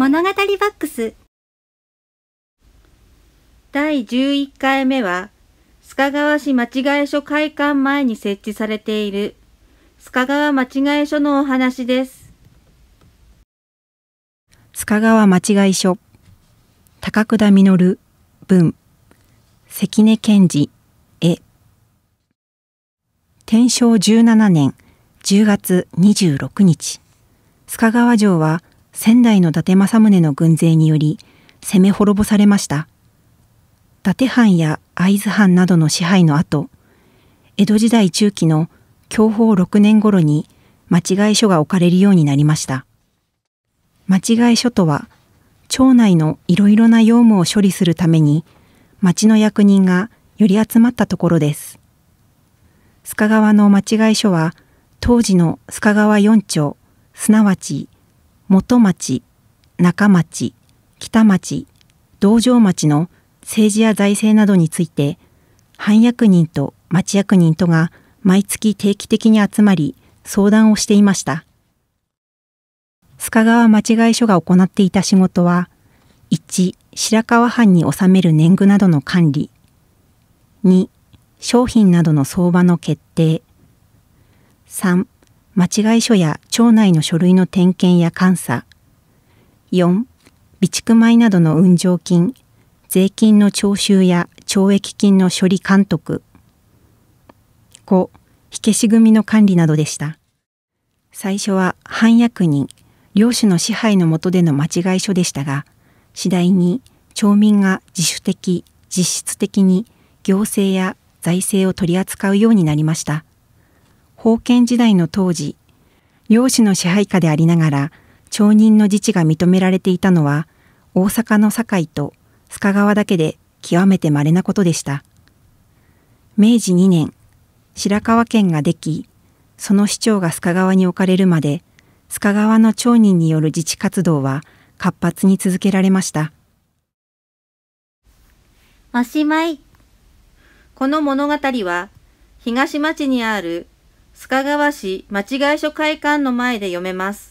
物語バックス第11回目は須賀川市間違い所会館前に設置されている須賀川間違い所のお話です須賀川間違い所高倉実文関根賢治絵天正17年10月26日須賀川城は仙台の伊達政宗の軍勢により攻め滅ぼされました。伊達藩や会津藩などの支配の後、江戸時代中期の享保6年頃に間違い書が置かれるようになりました。間違い書とは、町内のいろいろな用務を処理するために、町の役人がより集まったところです。須賀川の間違い書は、当時の須賀川4町、すなわち元町、中町、北町、道場町の政治や財政などについて、藩役人と町役人とが毎月定期的に集まり相談をしていました。須賀川町外所が行っていた仕事は、1、白河藩に納める年貢などの管理、2、商品などの相場の決定、3、間違い書や町内の書類の点検や監査4備蓄米などの運上金税金の徴収や懲役金の処理監督5火消し組の管理などでした最初は反役人領主の支配の下での間違い書でしたが次第に町民が自主的実質的に行政や財政を取り扱うようになりました封建時代の当時、領主の支配下でありながら町人の自治が認められていたのは大阪の堺と須賀川だけで極めて稀なことでした。明治2年、白河県ができ、その市長が須賀川に置かれるまで、須賀川の町人による自治活動は活発に続けられました。おしまい。この物語は、東町にある須賀川市間違い書会館の前で読めます。